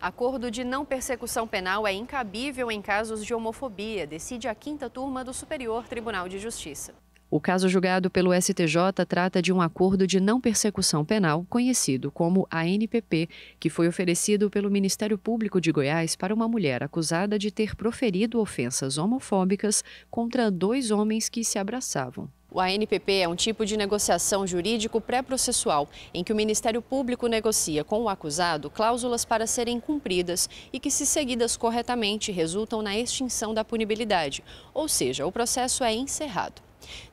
Acordo de não persecução penal é incabível em casos de homofobia, decide a quinta turma do Superior Tribunal de Justiça. O caso julgado pelo STJ trata de um acordo de não persecução penal, conhecido como ANPP, que foi oferecido pelo Ministério Público de Goiás para uma mulher acusada de ter proferido ofensas homofóbicas contra dois homens que se abraçavam. O ANPP é um tipo de negociação jurídico pré-processual em que o Ministério Público negocia com o acusado cláusulas para serem cumpridas e que, se seguidas corretamente, resultam na extinção da punibilidade, ou seja, o processo é encerrado.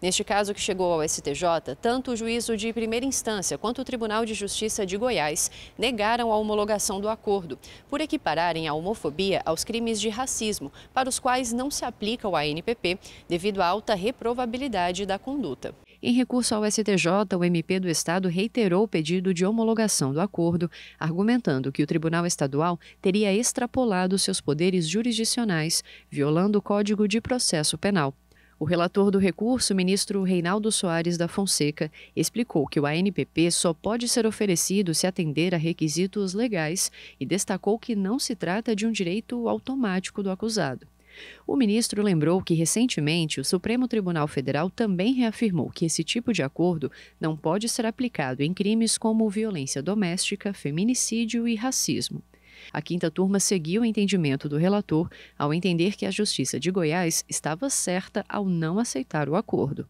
Neste caso que chegou ao STJ, tanto o juízo de primeira instância quanto o Tribunal de Justiça de Goiás negaram a homologação do acordo, por equipararem a homofobia aos crimes de racismo, para os quais não se aplica o ANPP, devido à alta reprovabilidade da conduta. Em recurso ao STJ, o MP do Estado reiterou o pedido de homologação do acordo, argumentando que o Tribunal Estadual teria extrapolado seus poderes jurisdicionais, violando o Código de Processo Penal. O relator do recurso, ministro Reinaldo Soares da Fonseca, explicou que o ANPP só pode ser oferecido se atender a requisitos legais e destacou que não se trata de um direito automático do acusado. O ministro lembrou que, recentemente, o Supremo Tribunal Federal também reafirmou que esse tipo de acordo não pode ser aplicado em crimes como violência doméstica, feminicídio e racismo. A quinta turma seguiu o entendimento do relator ao entender que a Justiça de Goiás estava certa ao não aceitar o acordo.